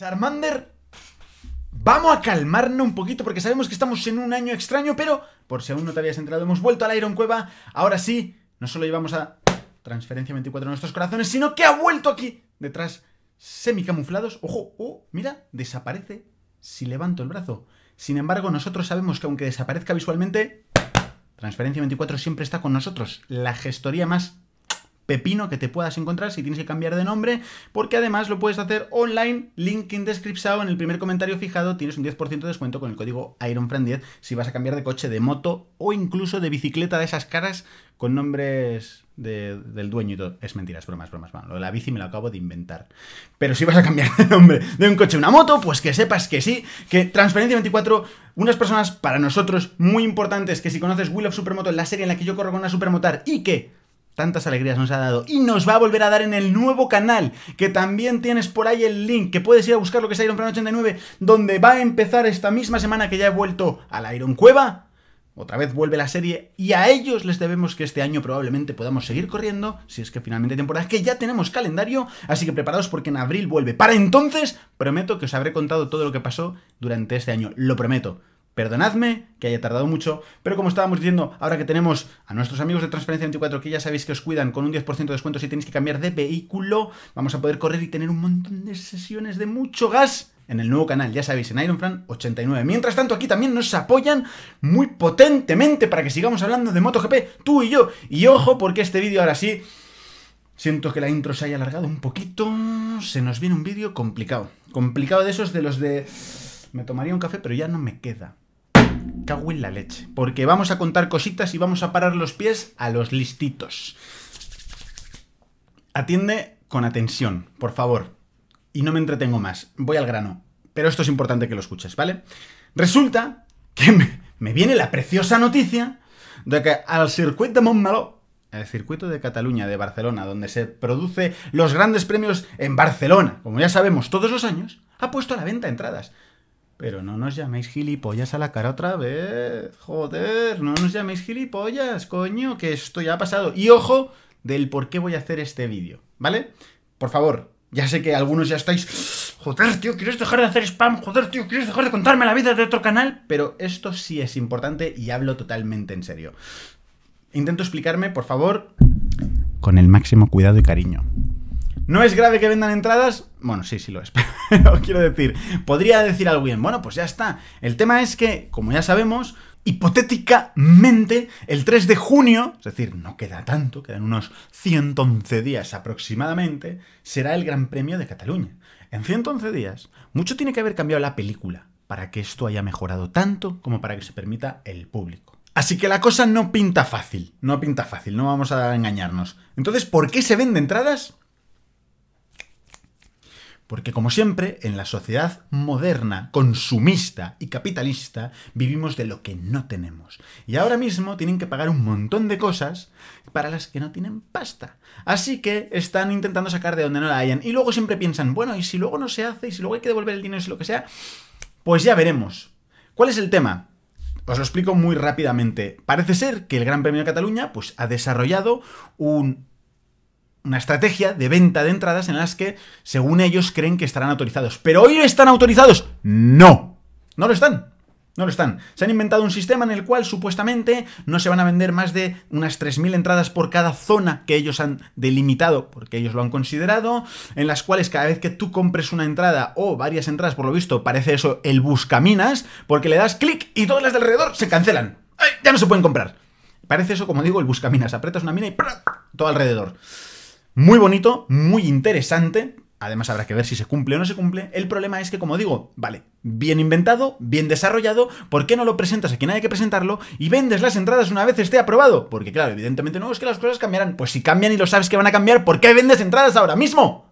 Charmander, vamos a calmarnos un poquito porque sabemos que estamos en un año extraño, pero por si aún no te habías enterado, hemos vuelto al la Iron Cueva. Ahora sí, no solo llevamos a Transferencia 24 en nuestros corazones, sino que ha vuelto aquí detrás semicamuflados. Ojo, oh, mira, desaparece si levanto el brazo. Sin embargo, nosotros sabemos que aunque desaparezca visualmente, Transferencia 24 siempre está con nosotros. La gestoría más pepino que te puedas encontrar si tienes que cambiar de nombre, porque además lo puedes hacer online, link en descripción, en el primer comentario fijado tienes un 10% de descuento con el código IronFriend10 si vas a cambiar de coche, de moto o incluso de bicicleta de esas caras con nombres del dueño y todo. Es mentira, es bromas, bromas. malo lo de la bici me lo acabo de inventar. Pero si vas a cambiar de nombre de un coche a una moto, pues que sepas que sí, que Transferencia 24, unas personas para nosotros muy importantes, que si conoces Will of Supermoto, la serie en la que yo corro con una supermotar y que tantas alegrías nos ha dado y nos va a volver a dar en el nuevo canal, que también tienes por ahí el link, que puedes ir a buscar lo que es Iron Plan 89, donde va a empezar esta misma semana que ya he vuelto a la Iron Cueva. Otra vez vuelve la serie y a ellos les debemos que este año probablemente podamos seguir corriendo, si es que finalmente temporada, que ya tenemos calendario, así que preparados porque en abril vuelve. Para entonces, prometo que os habré contado todo lo que pasó durante este año, lo prometo. Perdonadme que haya tardado mucho, pero como estábamos diciendo, ahora que tenemos a nuestros amigos de transparencia 24 que ya sabéis que os cuidan con un 10% de descuento si tenéis que cambiar de vehículo, vamos a poder correr y tener un montón de sesiones de mucho gas en el nuevo canal, ya sabéis, en Ironfran 89. Mientras tanto, aquí también nos apoyan muy potentemente para que sigamos hablando de MotoGP, tú y yo. Y ojo, porque este vídeo ahora sí... Siento que la intro se haya alargado un poquito. Se nos viene un vídeo complicado. Complicado de esos de los de... Me tomaría un café, pero ya no me queda cago en la leche. Porque vamos a contar cositas y vamos a parar los pies a los listitos. Atiende con atención, por favor. Y no me entretengo más. Voy al grano. Pero esto es importante que lo escuches, ¿vale? Resulta que me, viene la preciosa noticia de que al circuito de Montmeló, el circuito de Cataluña, de Barcelona, donde se produce los grandes premios en Barcelona, como ya sabemos todos los años, ha puesto a la venta entradas. Pero no nos llaméis gilipollas a la cara otra vez. Joder, no nos llaméis gilipollas, coño, que esto ya ha pasado. Y ojo del por qué voy a hacer este vídeo, ¿vale? Por favor, ya sé que algunos ya estáis... Joder, tío, ¿quieres dejar de hacer spam? Joder, tío, ¿quieres dejar de contarme la vida de otro canal? Pero esto sí es importante y hablo totalmente en serio. Intento explicarme, por favor, con el máximo cuidado y cariño. ¿No es grave que vendan entradas? Bueno, sí, sí lo es, pero quiero decir, podría decir alguien, bueno, pues ya está. El tema es que, como ya sabemos, hipotéticamente, el 3 de junio, es decir, no queda tanto, quedan unos 111 días aproximadamente, será el Gran Premio de Cataluña. En 111 días, mucho tiene que haber cambiado la película para que esto haya mejorado tanto como para que se permita el público. Así que la cosa no pinta fácil, no pinta fácil, no vamos a engañarnos. Entonces, ¿por qué se venden entradas? Porque como siempre, en la sociedad moderna, consumista y capitalista, vivimos de lo que no tenemos. Y ahora mismo tienen que pagar un montón de cosas para las que no tienen pasta. Así que están intentando sacar de donde no la hayan. Y luego siempre piensan, bueno, y si luego no se hace, y si luego hay que devolver el dinero, y lo que sea, pues ya veremos. ¿Cuál es el tema? Os lo explico muy rápidamente. Parece ser que el Gran Premio de Cataluña pues, ha desarrollado un una estrategia de venta de entradas en las que, según ellos, creen que estarán autorizados. ¿Pero hoy están autorizados? No. No lo están. No lo están. Se han inventado un sistema en el cual supuestamente no se van a vender más de unas 3.000 entradas por cada zona que ellos han delimitado, porque ellos lo han considerado, en las cuales cada vez que tú compres una entrada o varias entradas, por lo visto, parece eso el buscaminas, porque le das clic y todas las de alrededor se cancelan. ¡Ay, ya no se pueden comprar. Parece eso, como digo, el buscaminas. Apretas una mina y ¡prr! todo alrededor. Muy bonito, muy interesante. Además habrá que ver si se cumple o no se cumple. El problema es que, como digo, vale, bien inventado, bien desarrollado, ¿por qué no lo presentas a quien haya que presentarlo y vendes las entradas una vez esté aprobado? Porque claro, evidentemente no es que las cosas cambiarán. Pues si cambian y lo sabes que van a cambiar, ¿por qué vendes entradas ahora mismo?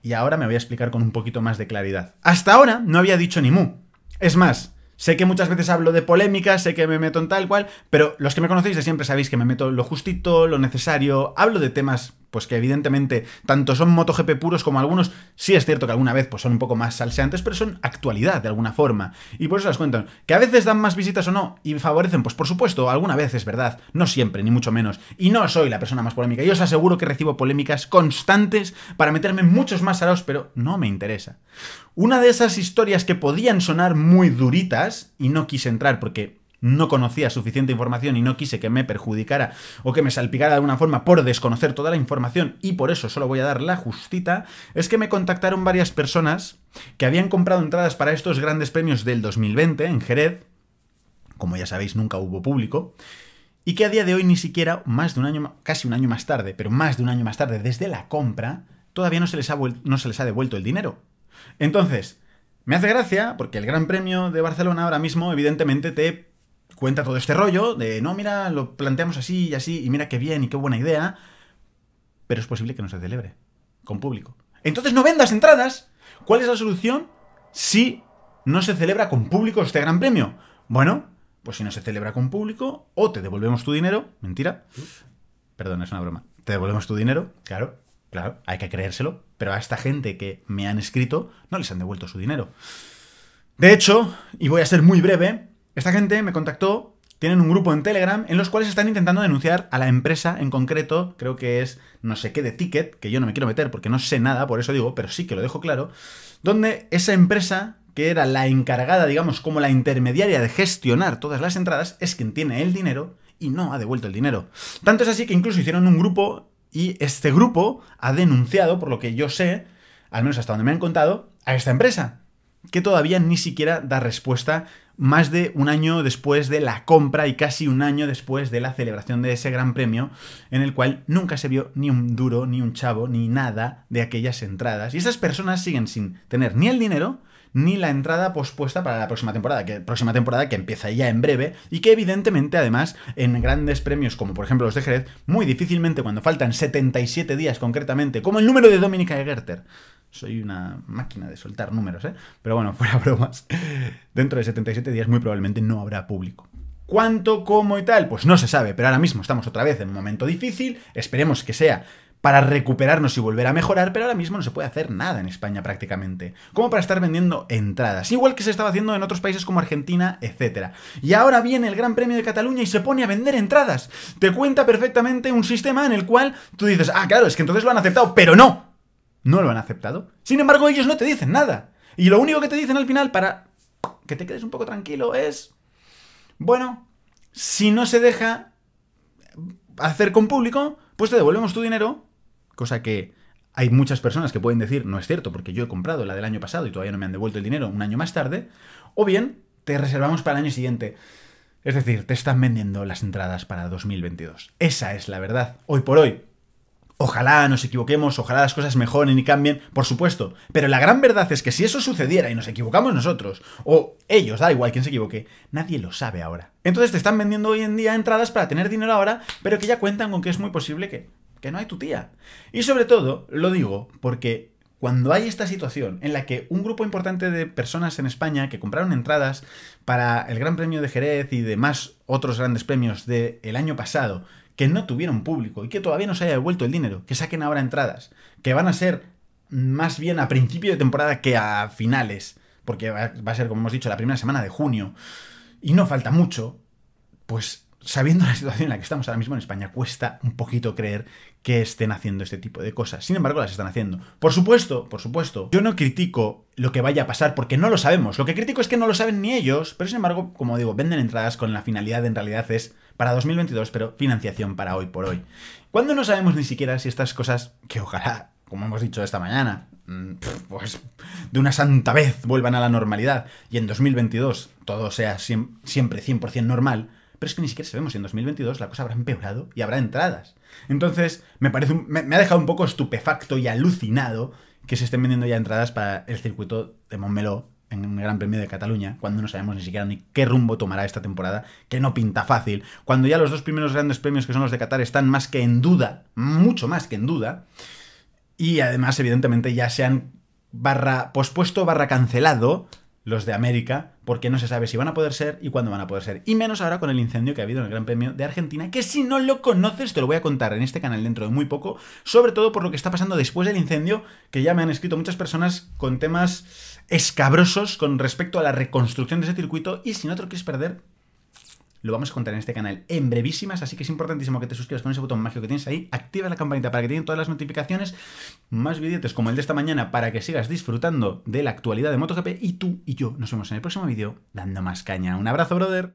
Y ahora me voy a explicar con un poquito más de claridad. Hasta ahora no había dicho ni mu. Es más, Sé que muchas veces hablo de polémicas, sé que me meto en tal cual, pero los que me conocéis de siempre sabéis que me meto lo justito, lo necesario, hablo de temas pues que evidentemente tanto son MotoGP puros como algunos, sí es cierto que alguna vez pues son un poco más salseantes, pero son actualidad de alguna forma. Y por eso las cuentan. Que a veces dan más visitas o no, y favorecen, pues por supuesto, alguna vez es verdad, no siempre, ni mucho menos. Y no soy la persona más polémica, yo os aseguro que recibo polémicas constantes para meterme muchos más aros pero no me interesa. Una de esas historias que podían sonar muy duritas, y no quise entrar porque no conocía suficiente información y no quise que me perjudicara o que me salpicara de alguna forma por desconocer toda la información y por eso solo voy a dar la justita, es que me contactaron varias personas que habían comprado entradas para estos grandes premios del 2020 en Jerez, como ya sabéis nunca hubo público, y que a día de hoy ni siquiera, más de un año, casi un año más tarde, pero más de un año más tarde desde la compra, todavía no se les ha, no se les ha devuelto el dinero. Entonces, me hace gracia porque el Gran Premio de Barcelona ahora mismo evidentemente te cuenta todo este rollo de, no, mira, lo planteamos así y así, y mira qué bien y qué buena idea, pero es posible que no se celebre con público. Entonces no vendas entradas. ¿Cuál es la solución si no se celebra con público este gran premio? Bueno, pues si no se celebra con público, o te devolvemos tu dinero, mentira, perdón, es una broma, te devolvemos tu dinero, claro, claro, hay que creérselo, pero a esta gente que me han escrito no les han devuelto su dinero. De hecho, y voy a ser muy breve, esta gente me contactó, tienen un grupo en Telegram en los cuales están intentando denunciar a la empresa en concreto, creo que es no sé qué de ticket, que yo no me quiero meter porque no sé nada, por eso digo, pero sí que lo dejo claro, donde esa empresa que era la encargada, digamos, como la intermediaria de gestionar todas las entradas, es quien tiene el dinero y no ha devuelto el dinero. Tanto es así que incluso hicieron un grupo y este grupo ha denunciado, por lo que yo sé, al menos hasta donde me han contado, a esta empresa, que todavía ni siquiera da respuesta más de un año después de la compra y casi un año después de la celebración de ese gran premio, en el cual nunca se vio ni un duro, ni un chavo, ni nada de aquellas entradas. Y esas personas siguen sin tener ni el dinero, ni la entrada pospuesta para la próxima temporada, que próxima temporada que empieza ya en breve y que evidentemente además en grandes premios como por ejemplo los de Jerez, muy difícilmente cuando faltan 77 días concretamente, como el número de Dominica Egerter, soy una máquina de soltar números, ¿eh? Pero bueno, fuera bromas. Dentro de 77 días muy probablemente no habrá público. ¿Cuánto, cómo y tal? Pues no se sabe, pero ahora mismo estamos otra vez en un momento difícil. Esperemos que sea para recuperarnos y volver a mejorar, pero ahora mismo no se puede hacer nada en España prácticamente, como para estar vendiendo entradas, igual que se estaba haciendo en otros países como Argentina, etc. Y ahora viene el Gran Premio de Cataluña y se pone a vender entradas. Te cuenta perfectamente un sistema en el cual tú dices, ah, claro, es que entonces lo han aceptado, pero no, no lo han aceptado. Sin embargo, ellos no te dicen nada. Y lo único que te dicen al final para que te quedes un poco tranquilo es, bueno, si no se deja hacer con público, pues te devolvemos tu dinero, cosa que hay muchas personas que pueden decir, no es cierto, porque yo he comprado la del año pasado y todavía no me han devuelto el dinero un año más tarde, o bien te reservamos para el año siguiente. Es decir, te están vendiendo las entradas para 2022. Esa es la verdad, hoy por hoy. Ojalá nos equivoquemos, ojalá las cosas mejoren y cambien, por supuesto. Pero la gran verdad es que si eso sucediera y nos equivocamos nosotros, o ellos, da igual quién se equivoque, nadie lo sabe ahora. Entonces te están vendiendo hoy en día entradas para tener dinero ahora, pero que ya cuentan con que es muy posible que, que no hay tu tía. Y sobre todo, lo digo porque cuando hay esta situación en la que un grupo importante de personas en España que compraron entradas para el Gran Premio de Jerez y demás otros grandes premios del año pasado que no tuvieron público y que todavía no se haya devuelto el dinero, que saquen ahora entradas, que van a ser más bien a principio de temporada que a finales, porque va a ser, como hemos dicho, la primera semana de junio, y no falta mucho, pues sabiendo la situación en la que estamos ahora mismo en España, cuesta un poquito creer que estén haciendo este tipo de cosas. Sin embargo, las están haciendo. Por supuesto, por supuesto, yo no critico lo que vaya a pasar porque no lo sabemos. Lo que critico es que no lo saben ni ellos, pero sin embargo, como digo, venden entradas con la finalidad de, en realidad es para 2022, pero financiación para hoy por hoy. Cuando no sabemos ni siquiera si estas cosas, que ojalá, como hemos dicho esta mañana, mm, pues de una santa vez vuelvan a la normalidad y en 2022 todo sea siempre 100% normal, pero es que ni siquiera sabemos si en 2022 la cosa habrá empeorado y habrá entradas. Entonces, me, parece, me, ha dejado un poco estupefacto y alucinado que se estén vendiendo ya entradas para el circuito de Montmeló en el Gran Premio de Cataluña, cuando no sabemos ni siquiera ni qué rumbo tomará esta temporada, que no pinta fácil, cuando ya los dos primeros grandes premios que son los de Qatar están más que en duda, mucho más que en duda, y además evidentemente ya se han barra pospuesto, barra cancelado los de América, porque no se sabe si van a poder ser y cuándo van a poder ser. Y menos ahora con el incendio que ha habido en el Gran Premio de Argentina, que si no lo conoces te lo voy a contar en este canal dentro de muy poco, sobre todo por lo que está pasando después del incendio, que ya me han escrito muchas personas con temas escabrosos con respecto a la reconstrucción de ese circuito y si no te lo quieres perder, lo vamos a contar en este canal en brevísimas, así que es importantísimo que te suscribas con ese botón mágico que tienes ahí, activa la campanita para que te den todas las notificaciones, más vídeos como el de esta mañana para que sigas disfrutando de la actualidad de MotoGP y tú y yo nos vemos en el próximo vídeo dando más caña. Un abrazo, brother.